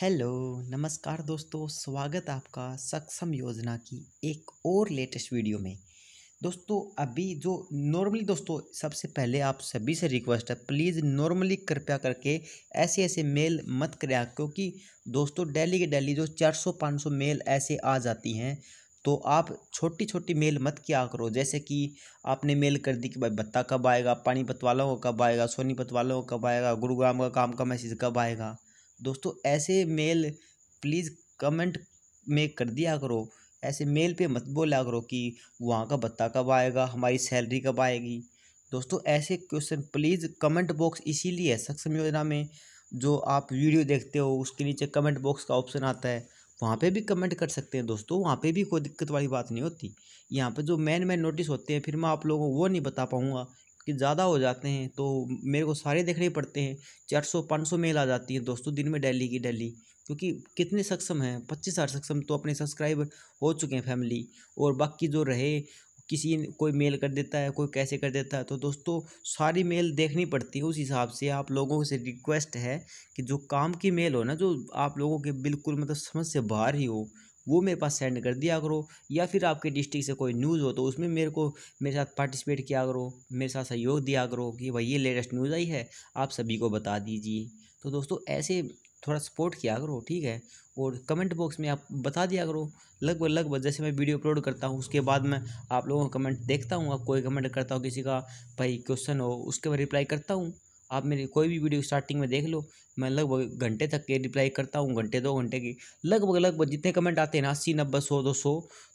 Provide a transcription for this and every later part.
hello नमस्कार दोस्तों स्वागत आपका सक्षम योजना की एक और लेटेस्ट वीडियो में दोस्तों अभी जो नॉर्मली दोस्तों सबसे पहले आप सभी से रिक्वेस्ट है प्लीज़ नॉर्मली कृपया करके ऐसे ऐसे मेल मत कराया क्योंकि दोस्तों डेली के डेली जो 400-500 मेल ऐसे आ जाती हैं तो आप छोटी छोटी मेल मत किया करो जैसे कि आपने मेल कर दी कि भाई भत्ता कब आएगा पानीपत वालों का कब आएगा सोनीपत वालों का कब आएगा गुरुग्राम का काम का मैसेज कब आएगा दोस्तों ऐसे मेल प्लीज़ कमेंट में कर दिया करो ऐसे मेल पे मत बोला करो कि वहाँ का भत्ता कब आएगा हमारी सैलरी कब आएगी दोस्तों ऐसे क्वेश्चन प्लीज़ कमेंट बॉक्स इसीलिए है सक्षम योजना में जो आप वीडियो देखते हो उसके नीचे कमेंट बॉक्स का ऑप्शन आता है वहाँ पे भी कमेंट कर सकते हैं दोस्तों वहाँ पे भी कोई दिक्कत वाली बात नहीं होती यहाँ पे जो मेन मेन नोटिस होते हैं फिर मैं आप लोगों को वो नहीं बता पाऊँगा कि ज़्यादा हो जाते हैं तो मेरे को सारे देखने पड़ते हैं चार सौ पाँच सौ मेल आ जाती है दोस्तों दिन में डेली की डेली क्योंकि कितने सक्षम हैं पच्चीस हज़ार सक्षम तो अपने सब्सक्राइबर हो चुके हैं फैमिली और बाकी जो रहे किसी कोई मेल कर देता है कोई कैसे कर देता है तो दोस्तों सारी मेल देखनी पड़ती है उस हिसाब से आप लोगों से रिक्वेस्ट है कि जो काम की मेल हो ना जो आप लोगों के बिल्कुल मतलब समझ से बाहर ही हो वो मेरे पास सेंड कर दिया करो या फिर आपके डिस्ट्रिक्ट से कोई न्यूज़ हो तो उसमें मेरे को मेरे साथ पार्टिसिपेट किया करो मेरे साथ सहयोग दिया करो कि भाई ये लेटेस्ट न्यूज़ आई है आप सभी को बता दीजिए तो दोस्तों ऐसे थोड़ा सपोर्ट किया करो ठीक है और कमेंट बॉक्स में आप बता दिया करो लगभग लगभग जैसे मैं वीडियो अपलोड करता हूँ उसके बाद मैं आप लोगों का कमेंट देखता हूँ आप कोई कमेंट करता हो किसी का भाई क्वेश्चन हो उसके बाद रिप्लाई करता हूँ आप मेरी कोई भी वीडियो स्टार्टिंग में देख लो मैं लगभग घंटे तक के रिप्लाई करता हूँ घंटे दो घंटे की लगभग लगभग जितने कमेंट आते हैं ना अस्सी नब्बे सौ दो सौ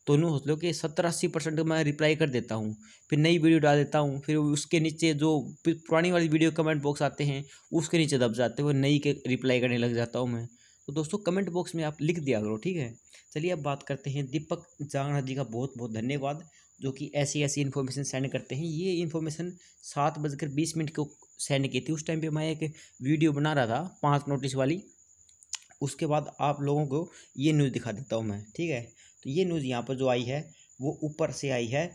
तो यूँ सोच लो कि सत्तर अस्सी परसेंट मैं रिप्लाई कर देता हूँ फिर नई वीडियो डाल देता हूँ फिर उसके नीचे जो पुरानी वाली वीडियो कमेंट बॉक्स आते हैं उसके नीचे दब जाते हैं नई के रिप्लाई करने लग जाता हूँ मैं तो दोस्तों कमेंट बॉक्स में आप लिख दिया करो ठीक है चलिए अब बात करते हैं दीपक जागना जी का बहुत बहुत धन्यवाद जो कि ऐसी ऐसी इन्फॉर्मेशन सेंड करते हैं ये इन्फॉर्मेशन सात बजकर बीस मिनट को सेंड की थी उस टाइम पे मैं एक वीडियो बना रहा था पांच नोटिस वाली उसके बाद आप लोगों को ये न्यूज़ दिखा देता हूँ मैं ठीक है तो ये न्यूज़ यहाँ पर जो आई है वो ऊपर से आई है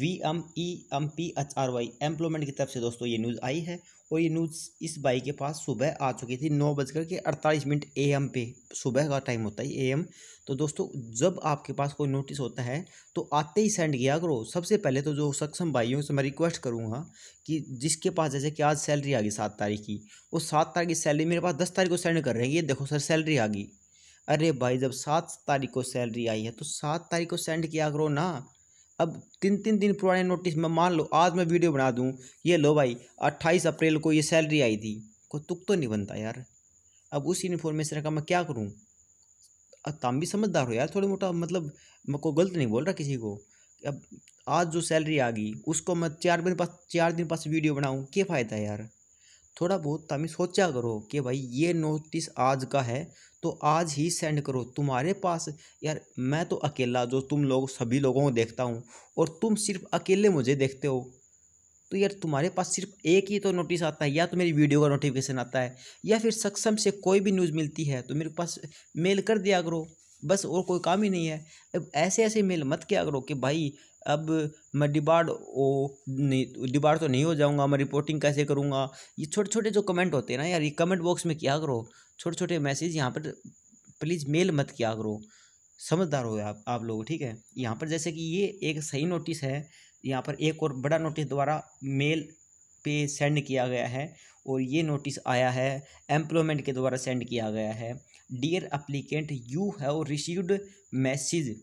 V M E M P H R Y employment की तरफ से दोस्तों ये न्यूज़ आई है और ये न्यूज़ इस बाई के पास सुबह आ चुकी थी नौ बजकर के अड़तालीस मिनट ए एम पे सुबह का टाइम होता है ए एम तो दोस्तों जब आपके पास कोई नोटिस होता है तो आते ही सेंड किया करो सबसे पहले तो जो सक्षम भाइयों से मैं रिक्वेस्ट करूँगा कि जिसके पास जैसे कि आज सैलरी आ गई सात तारीख की वो सात तारीख की सैलरी मेरे पास दस तारीख को सेंड कर रहे हैं ये देखो सर सैलरी आ गई अरे भाई जब सात तारीख को सैलरी आई है तो सात तारीख को सेंड किया करो ना अब तीन तीन दिन पुराने नोटिस में मान लो आज मैं वीडियो बना दूँ ये लो भाई अट्ठाईस अप्रैल को ये सैलरी आई थी कोई तुक तो नहीं बनता यार अब उस इन्फॉर्मेशन का मैं क्या करूँ तम भी समझदार हो यार थोड़ा मोटा मतलब मैं कोई गलत नहीं बोल रहा किसी को अब आज जो सैलरी आ गई उसको मैं चार दिन पास चार दिन पास वीडियो बनाऊँ क्या फ़ायदा यार थोड़ा बहुत तभी सोचा करो कि भाई ये नोटिस आज का है तो आज ही सेंड करो तुम्हारे पास यार मैं तो अकेला जो तुम लोग सभी लोगों को देखता हूँ और तुम सिर्फ अकेले मुझे देखते हो तो यार तुम्हारे पास सिर्फ एक ही तो नोटिस आता है या तो मेरी वीडियो का नोटिफिकेशन आता है या फिर सक्षम से कोई भी न्यूज़ मिलती है तो मेरे पास मेल कर दिया करो बस और कोई काम ही नहीं है अब ऐसे ऐसे मेल मत किया करो कि भाई अब मैं डिबार्ड ओ नहीं डिबार्ड तो नहीं हो जाऊँगा मैं रिपोर्टिंग कैसे करूँगा ये छोटे छोटे जो कमेंट होते हैं ना यार ये कमेंट बॉक्स में क्या करो छोटे छोटे मैसेज यहाँ पर प्लीज़ मेल मत किया करो समझदार हो आप आप लोग ठीक है यहाँ पर जैसे कि ये एक सही नोटिस है यहाँ पर एक और बड़ा नोटिस द्वारा मेल पे सेंड किया गया है और ये नोटिस आया है एम्प्लॉयमेंट के द्वारा सेंड किया गया है dear applicant you have received message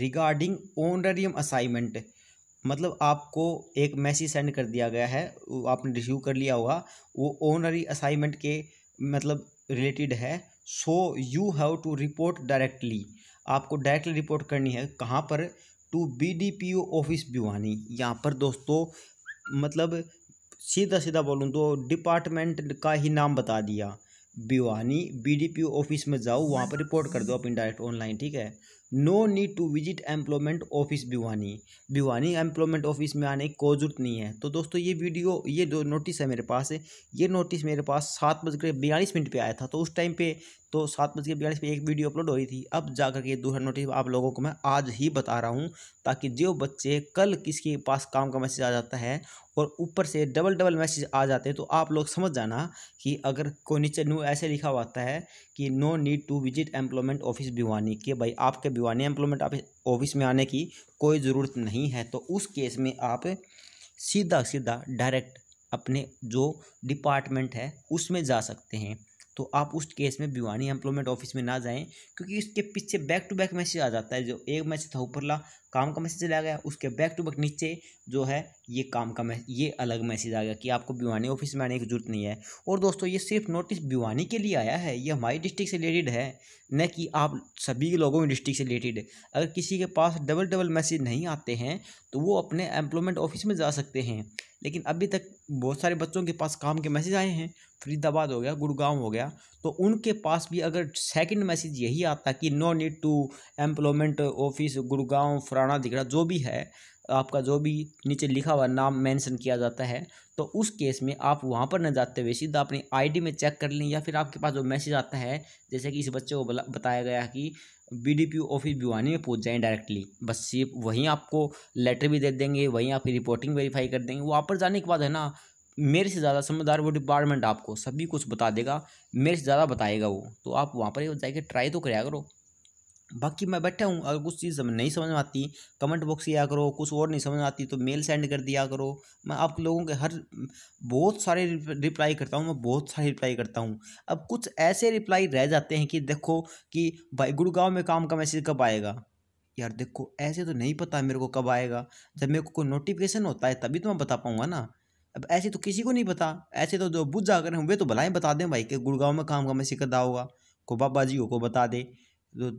regarding honorarium assignment मतलब आपको एक मैसेज सेंड कर दिया गया है आपने रिसीव कर लिया होगा वो ऑनरी असाइनमेंट के मतलब रिलेटेड है so you have to report directly आपको डायरेक्टली रिपोर्ट करनी है कहाँ पर to B D P O office Bhiwani यहाँ पर दोस्तों मतलब सीधा सीधा बोलूँ तो डिपार्टमेंट का ही नाम बता दिया Bhiwani B D P O office में जाओ वहाँ पर रिपोर्ट कर दो अपनी डायरेक्ट ऑनलाइन ठीक है no need to visit employment office Bhiwani Bhiwani employment office में आने की कोई जरूरत नहीं है तो दोस्तों ये वीडियो ये जो नोटिस है मेरे पास ये नोटिस मेरे पास सात बजकर बयालीस मिनट पर आया था तो उस टाइम पे तो सात बजकर बयालीस पे एक वीडियो अपलोड हो रही थी अब जा करके दूसरा नोटिस आप लोगों को मैं आज ही बता रहा हूँ ताकि जो बच्चे कल किसके पास काम का मैसेज आ जाता है और ऊपर से डबल डबल मैसेज आ जाते हैं तो आप लोग समझ जाना कि अगर कोई नीचे नो ऐसे लिखा हुआ है कि no need to visit employment office Bhiwani के भाई आपके हुआ अनएम्प्लॉयमेंट ऑफिस में आने की कोई ज़रूरत नहीं है तो उस केस में आप सीधा सीधा डायरेक्ट अपने जो डिपार्टमेंट है उसमें जा सकते हैं तो आप उस केस में भिवानी एम्प्लॉयमेंट ऑफिस में ना जाएं क्योंकि इसके पीछे बैक टू बैक मैसेज आ जाता है जो एक मैसेज था ऊपरला काम का मैसेज चला गया उसके बैक टू बैक नीचे जो है ये काम का मैसेज ये अलग मैसेज आ गया कि आपको भिवानी ऑफिस में आने की जरूरत नहीं है और दोस्तों ये सिर्फ नोटिस भिवानी के लिए आया है ये हमारी डिस्ट्रिक्ट से रिलेटेड है न कि आप सभी लोगों की डिस्ट्रिक्ट से रिलेटेड अगर किसी के पास डबल डबल मैसेज नहीं आते हैं तो वो अपने एम्प्लॉयमेंट ऑफिस में जा सकते हैं लेकिन अभी तक बहुत सारे बच्चों के पास काम के मैसेज आए हैं फरीदाबाद हो गया गुड़गांव हो गया तो उनके पास भी अगर सेकंड मैसेज यही आता कि no need to employment office Gurgaon फराना दिखड़ा जो भी है आपका जो भी नीचे लिखा हुआ नाम मेंशन किया जाता है तो उस केस में आप वहाँ पर न जाते हुए सीधा अपनी आईडी में चेक कर लें या फिर आपके पास जो मैसेज आता है जैसे कि इस बच्चे को बताया गया कि बी ऑफिस भिवानी में पहुंच जाएँ डायरेक्टली बस ये वहीं आपको लेटर भी दे देंगे वहीं आपकी रिपोर्टिंग वेरीफाई कर देंगे वहाँ पर जाने के बाद है ना मेरे से ज़्यादा समझदार वो डिपार्टमेंट आपको सभी कुछ बता देगा मेरे से ज़्यादा बताएगा वो तो आप वहाँ पर जाके ट्राई तो कराया करो बाकी मैं बैठा हूँ अगर कुछ चीज़ नहीं समझ में आती कमेंट बॉक्स किया करो कुछ और नहीं समझ में आती तो मेल सेंड कर दिया करो मैं आप लोगों के हर बहुत सारे रिप्लाई करता हूँ मैं बहुत सारे रिप्लाई करता हूँ अब कुछ ऐसे रिप्लाई रह जाते हैं कि देखो कि भाई गुड़गांव में काम का मैसेज कब आएगा यार देखो ऐसे तो नहीं पता मेरे को कब आएगा जब मेरे को कोई नोटिफिकेशन होता है तभी तो मैं बता पाऊँगा ना अब ऐसे तो किसी को नहीं पता ऐसे तो जो बुझ जाकर हैं वे तो भलाएँ बता दें भाई कि गुड़गांव में काम का मैसेज कदा होगा को बाबा जी हो को बता दे तो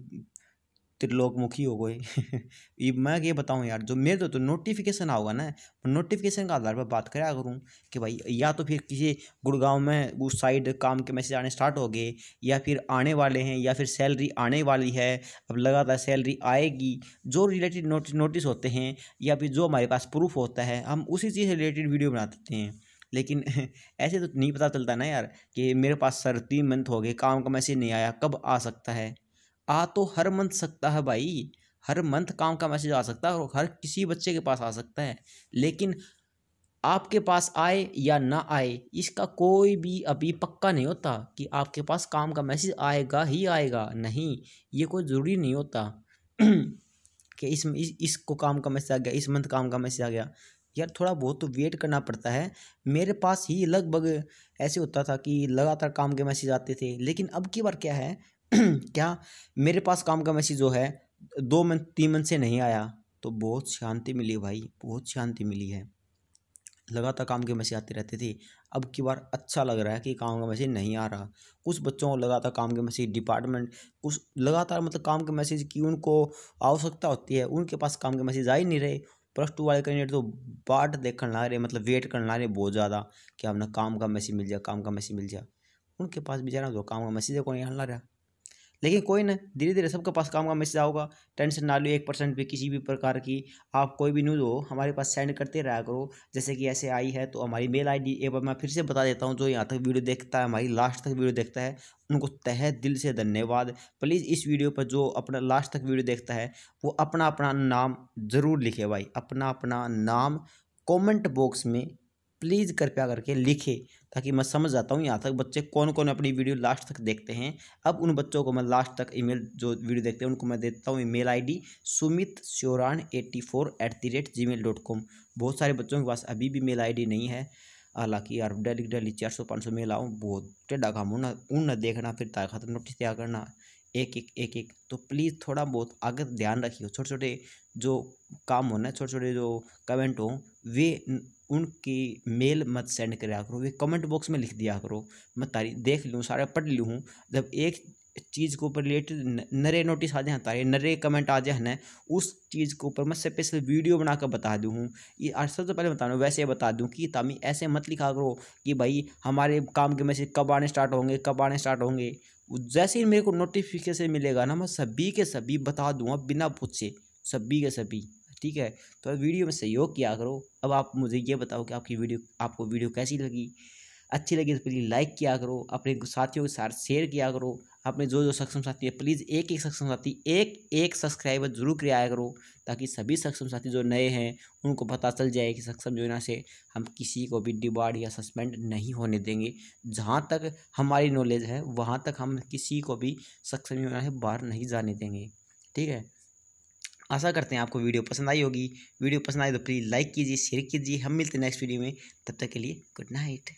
त्रिलोकमुखी हो गए ये मैं ये बताऊँ यार जो मेरे तो, तो नोटिफिकेशन आओगा ना नोटिफिकेशन के आधार पर बात करा करूँ कि भाई या तो फिर किसी गुड़गांव में उस साइड काम के मैसेज आने स्टार्ट हो गए या फिर आने वाले हैं या फिर सैलरी आने वाली है अब लगातार सैलरी आएगी जो रिलेटेड नोटिस नोटिस होते हैं या फिर जो हमारे पास प्रूफ होता है हम उसी चीज़ से रिलेटेड वीडियो बना देते हैं लेकिन ऐसे तो नहीं पता चलता ना यार कि मेरे पास सर तीन मंथ हो गए काम का मैसेज नहीं आया कब आ सकता है आ तो हर मंथ सकता है भाई हर मंथ काम का मैसेज आ सकता है और हर किसी बच्चे के पास आ सकता है लेकिन आपके पास आए या ना आए इसका कोई भी अभी पक्का नहीं होता कि आपके पास काम का मैसेज आएगा ही आएगा नहीं ये कोई ज़रूरी नहीं होता कि इस इसको काम का मैसेज आ गया इस मंथ काम का मैसेज आ गया यार थोड़ा बहुत तो वेट करना पड़ता है मेरे पास ही लगभग ऐसे होता था कि लगातार काम के मैसेज आते थे लेकिन अब की बार क्या है क्या मेरे पास काम का मैसेज जो है दो मन तीन मन से नहीं आया तो बहुत शांति मिली भाई बहुत शांति मिली है लगातार काम के मैसेज आते रहते थे अब की बार अच्छा लग रहा है कि काम का मैसेज नहीं आ रहा कुछ बच्चों को लगातार काम के मैसेज डिपार्टमेंट कुछ लगातार मतलब काम के मैसेज की उनको आवश्यकता होती है उनके पास काम के मैसेज आ ही नहीं रहे प्लस टू वाले कैंडिडेट तो बाट देखने ला रहे मतलब वेट करने ला रहे बहुत ज़्यादा कि अपना काम का मैसेज मिल जाए काम का मैसेज मिल जाए उनके पास भी जाना तो काम का मैसेज कौन यहाँ ला रहा लेकिन कोई ना धीरे धीरे सबके पास काम का मैसेज आओगे टेंशन ना लो एक परसेंट भी किसी भी प्रकार की आप कोई भी न्यूज़ हो हमारे पास सेंड करते रहा करो जैसे कि ऐसे आई है तो हमारी मेल आईडी एक बार मैं फिर से बता देता हूँ जो यहाँ तक वीडियो देखता है हमारी लास्ट तक वीडियो देखता है उनको तह दिल से धन्यवाद प्लीज़ इस वीडियो पर जो अपना लास्ट तक वीडियो देखता है वो अपना अपना नाम ज़रूर लिखे भाई अपना अपना नाम कॉमेंट बॉक्स में प्लीज़ कृपया करके लिखे ताकि मैं समझ जाता हूँ यहाँ तक बच्चे कौन कौन अपनी वीडियो लास्ट तक देखते हैं अब उन बच्चों को मैं लास्ट तक ईमेल जो वीडियो देखते हैं उनको मैं देता हूँ email ID Sumit Sheoran eighty four at the rate G mail dot com बहुत सारे बच्चों के पास अभी भी मेल आईडी नहीं है हालांकि यार डेली डेली चार सौ पाँच सौ मेल आऊँ बहुत टेढ़ा काम हूँ ना उन ना देखना फिर तार खत्म नोटिस तैयार करना एक एक एक एक तो प्लीज़ थोड़ा बहुत आगे ध्यान रखिए छोटे छोटे जो काम होना छोटे छोटे जो कमेंट हो वे उनकी मेल मत सेंड कराया करो वे कमेंट बॉक्स में लिख दिया करो मैं तारी देख लूँ सारा पढ़ लूँ जब एक चीज़ के ऊपर रिलेटेड नरे नोटिस आ जाए तारे नरे कमेंट आ जाए ना उस चीज़ के ऊपर मैं स्पेशल वीडियो बना कर बता दूँ ये सबसे पहले बता दूँ वैसे बता दूँ कि तामी ऐसे मत लिखा करो कि भाई हमारे काम के मैसेज कब आने स्टार्ट होंगे कब आने स्टार्ट होंगे जैसे ही मेरे को नोटिफिकेशन मिलेगा ना मैं सभी के सभी बता दूँगा बिना पूछे सभी के सभी ठीक है तो वीडियो में सहयोग किया करो अब आप मुझे ये बताओ कि आपकी वीडियो आपको वीडियो कैसी लगी अच्छी लगी तो प्लीज़ लाइक किया करो अपने साथियों के साथ शेयर किया करो अपने जो जो सक्षम साथी है प्लीज़ एक एक सक्षम साथी एक एक सब्सक्राइबर जरूर कराया करो ताकि सभी सक्षम साथी जो नए हैं उनको पता चल जाए कि सक्षम योजना से हम किसी को भी डिबार्ड या सस्पेंड नहीं होने देंगे जहाँ तक हमारी नॉलेज है वहाँ तक हम किसी को भी सक्षम योजना से बाहर नहीं जाने देंगे ठीक है आशा करते हैं आपको वीडियो पसंद आई होगी वीडियो पसंद आई तो प्लीज़ लाइक कीजिए शेयर कीजिए हम मिलते हैं नेक्स्ट वीडियो में तब तक के लिए गुड नाइट